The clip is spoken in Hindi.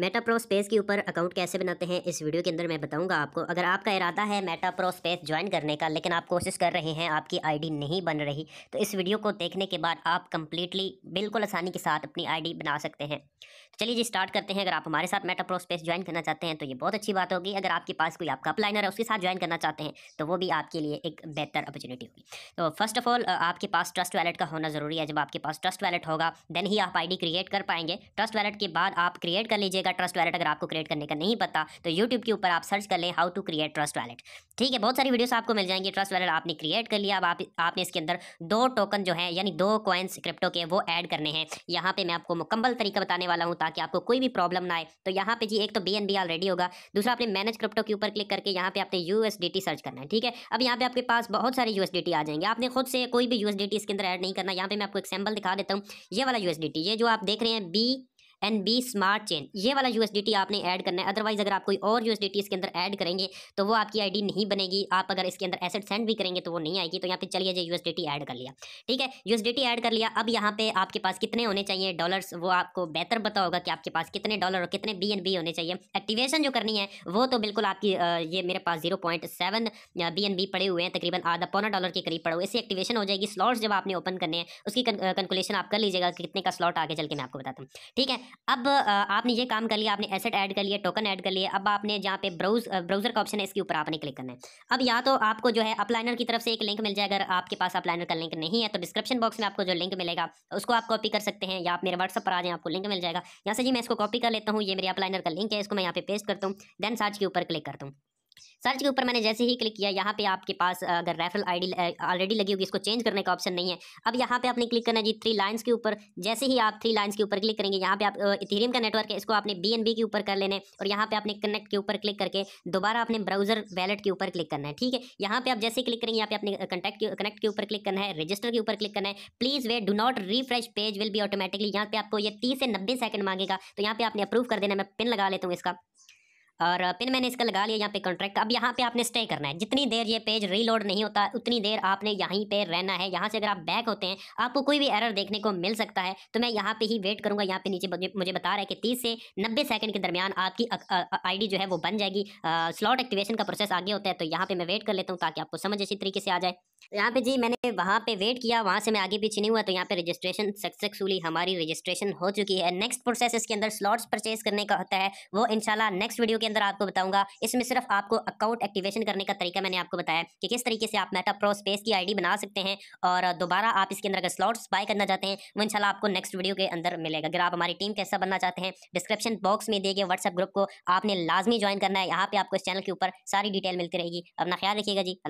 मेटा प्रो स्पेस के ऊपर अकाउंट कैसे बनाते हैं इस वीडियो के अंदर मैं बताऊंगा आपको अगर आपका इरादा है मेटा प्रो स्पेस ज्वाइन करने का लेकिन आप कोशिश कर रहे हैं आपकी आईडी नहीं बन रही तो इस वीडियो को देखने के बाद आप कंप्लीटली बिल्कुल आसानी के साथ अपनी आईडी बना सकते हैं तो चलिए जी स्टार्ट करते हैं अगर आप हमारे साथ मेटा प्रो स्पेस ज्वाइन करना चाहते हैं तो ये बहुत अच्छी बात होगी अगर आपके पास कोई आपका अपलाइनर है उसके साथ ज्वाइन करना चाहते हैं तो वो भी आपके लिए एक बेहतर अपॉर्चुनिटी होगी तो फर्स्ट ऑफ ऑल आपके पास ट्रस्ट वैलेट का होना ज़रूरी है जब आपके पास ट्रस्ट वैलेट होगा देन ही आप आई क्रिएट कर पाएंगे ट्रस्ट वैलेट के बाद आप क्रिएट कर लीजिएगा का ट्रस्ट वैलेट अगर आपको क्रिएट करने का नहीं पता तो यूट्यूब के ऊपर आप सर्च कर लें how to create Trust Wallet ठीक है बहुत सारी वीडियोस आपको मिल जाएंगी ट्रस्ट वैलेट आपने क्रिएट कर लिया अब आप, आपने इसके अंदर दो टोकन जो है यानी दो कॉइन्स क्रिप्टो के वो एड करने हैं यहाँ पे मैं आपको मुकम्मल तरीका बताने वाला हूँ ताकि आपको कोई भी प्रॉब्लम ना आए तो यहाँ पे जी एक तो बी ऑलरेडी होगा दूसरा आपने मैनेज क्रिप्टो के ऊपर क्लिक करके यहाँ पे आपने यू सर्च करना है ठीक है अब यहाँ पे आपके पास बहुत सारे यू आ जाएंगे आपने खुद से कोई भी यू इसके अंदर एड नहीं करना यहाँ पे मैं आपको एक दिखा देता हूँ ये वाला यू ये जो आप देख रहे हैं B N B smart chain ये वाला यूएसडीटी आपने ऐड करना है अदरवाइज अगर आप कोई और यूएसडीटी इसके अंदर ऐड करेंगे तो वो आपकी आईडी नहीं बनेगी आप अगर इसके अंदर एसेट सेंड भी करेंगे तो वो नहीं आएगी तो यहाँ पे चलिए जो यूएसडीटी ऐड कर लिया ठीक है यूएसडीटी ऐड कर लिया अब यहाँ पे आपके पास कितने होने चाहिए डॉलर्स वो आपको बेहतर पता होगा कि आपके पास कितने डॉलर और कितने बी एन बी होने चाहिए एक्टिवेशन जो करनी है वो तो बिल्कुल आपकी ये मेरे पास zero point seven B N B पड़े हुए हैं तकरीबन आधा पौना डॉलर के करीब पड़ो इसे एक्टिवेशन हो जाएगी स्लॉट्स जब आपने ओपन करने हैं उसकी कैलकुलेशन आप कर लीजिएगा कितने का स्लॉट आगे चल के मैं आपको बताता हूँ ठीक है अब आपने ये काम कर लिया आपने एसेट ऐड कर लिया टोकन ऐड कर लिया अब आपने जहाँ पे ब्राउज ब्राउजर का ऑप्शन है इसके ऊपर आपने क्लिक करना है अब या तो आपको जो है अपलाइनर की तरफ से एक लिंक मिल जाए अगर आपके पास अपलाइनर का लिंक नहीं है तो डिस्क्रिप्शन बॉक्स में आपको जो लिंक मिलेगा उसको आप कॉपी कर सकते हैं या आप मेरे व्हाट्सअप पर आ जाए आपको लिंक मिल जाएगा यहाँ से जी मैं इसको कॉपी कर लेता हूँ ये मेरे अपलाइनर का लिंक है इसको मैं यहाँ पे पेस्ट करता हूँ देन सर्च के ऊपर क्लिक करता हूँ सर्च के ऊपर मैंने जैसे ही क्लिक किया यहाँ पे आपके पास अगर रेफरल आईडी ऑलरेडी लगी होगी इसको चेंज करने का ऑप्शन नहीं है अब यहाँ पे आपने क्लिक करना जी थ्री लाइंस के ऊपर जैसे ही आप थ्री लाइंस के ऊपर क्लिक करेंगे यहाँ पे आप इथेरियम का नेटवर्क है इसको आपने बी के ऊपर कर लेने और यहाँ पे आपने कनेक्ट के ऊपर क्लिक करके दोबारा अपने ब्राउजर वैलेट के ऊपर क्लिक करना है ठीक है यहाँ पे आप जैसे क्लिक करेंगे यहाँ पे अपने कंटेक्ट कनेक्ट के ऊपर क्लिक करना है रजिस्टर के ऊपर क्लिक करना है please we do not refresh page will भी ऑटोमेटिकली यहाँ पे आपको ये तीस से नब्बे सेकंड मांगेगा तो यहाँ पे आपने अप्रूव कर देना मैं पिन लगा लेता हूँ इसका और पिन मैंने इसका लगा लिया यहाँ पे कॉन्ट्रैक्ट अब यहाँ पे आपने स्टे करना है जितनी देर ये पेज रीलोड नहीं होता उतनी देर आपने यहीं पे रहना है यहाँ से अगर आप बैक होते हैं आपको कोई भी एरर देखने को मिल सकता है तो मैं यहाँ पे ही वेट करूँगा यहाँ पे नीचे मुझे बता रहा है कि तीस से नब्बे सेकेंड के दरमियान आपकी आई जो है वो बन जाएगी स्लॉट एक्टिवेशन का प्रोसेस आगे होता है तो यहाँ पर मैं वेट कर लेता हूँ ताकि आपको समझ अच्छी तरीके से आ जाए यहाँ पे जी मैंने वहाँ पे वेट किया वहाँ से मैं आगे पीछे नहीं हुआ तो यहाँ पे रजिस्ट्रेशन सक्सेसफुली हमारी रजिस्ट्रेशन हो चुकी है नेक्स्ट प्रोसेस इसके अंदर स्लॉट्स परचेज करने का होता है वो इनशाला नेक्स्ट वीडियो के अंदर आपको बताऊंगा इसमें सिर्फ आपको अकाउंट एक्टिवेशन करने का तरीका मैंने आपको बताया कि किस तरीके से आप मेटा प्रो स्पेस की आईडी बना सकते हैं और दोबारा आप इसके अंदर अगर स्लॉट्स बाय करना चाहते हैं वो इंशाल्लाह आपको नेक्स्ट वीडियो के अंदर मिलेगा अगर आप हमारी टीम कैसा बनना चाहते हैं डिस्क्रिप्शन बॉक्स में दिए गए ग्रुप को आपने लाजमी ज्वाइन करना है यहाँ पे आपको इस चैनल के ऊपर सारी डिटेल मिलती रहेगी अपना ख्याल रखिएगा जी अल्लाह